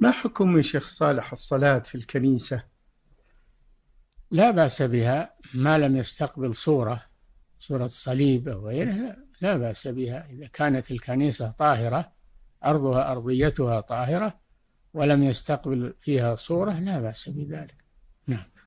ما حكم يا شيخ صالح الصلاة في الكنيسة لا بأس بها ما لم يستقبل صورة صورة صليب أو غيره لا بأس بها إذا كانت الكنيسة طاهرة أرضها أرضيتها طاهرة ولم يستقبل فيها صورة لا بأس بذلك نعم